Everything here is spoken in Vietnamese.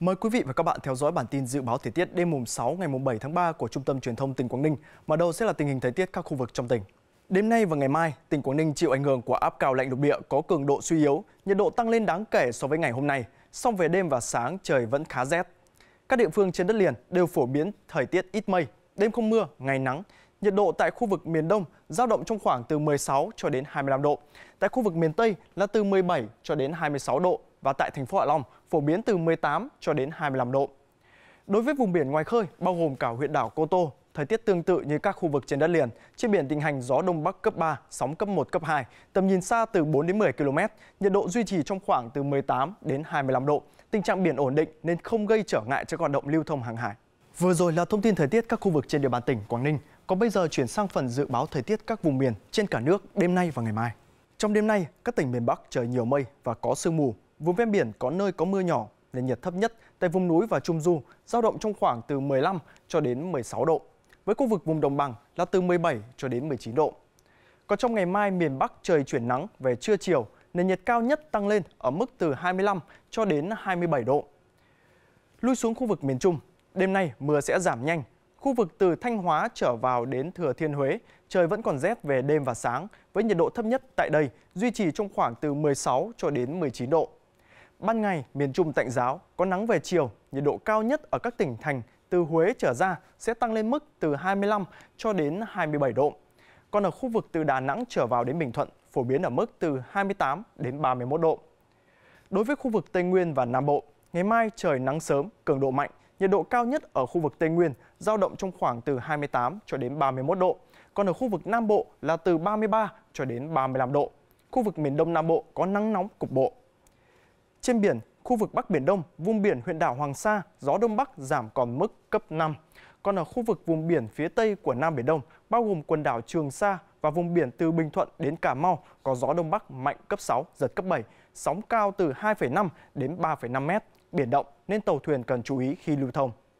Mời quý vị và các bạn theo dõi bản tin dự báo thời tiết đêm mùng 6 ngày mùng 7 tháng 3 của Trung tâm Truyền thông tỉnh Quảng Ninh, Mở đầu sẽ là tình hình thời tiết các khu vực trong tỉnh. Đêm nay và ngày mai, tỉnh Quảng Ninh chịu ảnh hưởng của áp cao lạnh lục địa có cường độ suy yếu, nhiệt độ tăng lên đáng kể so với ngày hôm nay, song về đêm và sáng trời vẫn khá rét. Các địa phương trên đất liền đều phổ biến thời tiết ít mây, đêm không mưa, ngày nắng. Nhiệt độ tại khu vực miền Đông giao động trong khoảng từ 16 cho đến 25 độ. Tại khu vực miền Tây là từ 17 cho đến 26 độ và tại thành phố Hạ Long phổ biến từ 18 cho đến 25 độ. Đối với vùng biển ngoài khơi, bao gồm cả huyện đảo Cô Tô, thời tiết tương tự như các khu vực trên đất liền. Trên biển tình hành gió đông bắc cấp 3, sóng cấp 1, cấp 2, tầm nhìn xa từ 4 đến 10 km, nhiệt độ duy trì trong khoảng từ 18 đến 25 độ. Tình trạng biển ổn định nên không gây trở ngại cho hoạt động lưu thông hàng hải. Vừa rồi là thông tin thời tiết các khu vực trên địa bàn tỉnh Quảng Ninh. Còn bây giờ chuyển sang phần dự báo thời tiết các vùng miền trên cả nước đêm nay và ngày mai. Trong đêm nay, các tỉnh miền Bắc trời nhiều mây và có sương mù, Vùng ven biển có nơi có mưa nhỏ, nền nhiệt thấp nhất tại vùng núi và trung du giao động trong khoảng từ 15 cho đến 16 độ. Với khu vực vùng đồng bằng là từ 17 cho đến 19 độ. Còn trong ngày mai miền Bắc trời chuyển nắng về trưa chiều, nền nhiệt cao nhất tăng lên ở mức từ 25 cho đến 27 độ. Lui xuống khu vực miền Trung, đêm nay mưa sẽ giảm nhanh. Khu vực từ Thanh Hóa trở vào đến Thừa Thiên Huế, trời vẫn còn rét về đêm và sáng với nhiệt độ thấp nhất tại đây duy trì trong khoảng từ 16 cho đến 19 độ. Ban ngày, miền Trung tạnh giáo, có nắng về chiều, nhiệt độ cao nhất ở các tỉnh thành từ Huế trở ra sẽ tăng lên mức từ 25 cho đến 27 độ. Còn ở khu vực từ Đà Nẵng trở vào đến Bình Thuận, phổ biến ở mức từ 28 đến 31 độ. Đối với khu vực Tây Nguyên và Nam Bộ, ngày mai trời nắng sớm, cường độ mạnh, nhiệt độ cao nhất ở khu vực Tây Nguyên giao động trong khoảng từ 28 cho đến 31 độ, còn ở khu vực Nam Bộ là từ 33 cho đến 35 độ. Khu vực miền Đông Nam Bộ có nắng nóng cục bộ. Trên biển, khu vực Bắc Biển Đông, vùng biển huyện đảo Hoàng Sa, gió Đông Bắc giảm còn mức cấp 5. Còn ở khu vực vùng biển phía Tây của Nam Biển Đông, bao gồm quần đảo Trường Sa và vùng biển từ Bình Thuận đến Cà Mau, có gió Đông Bắc mạnh cấp 6, giật cấp 7, sóng cao từ 2,5 đến 3,5 mét, biển động nên tàu thuyền cần chú ý khi lưu thông.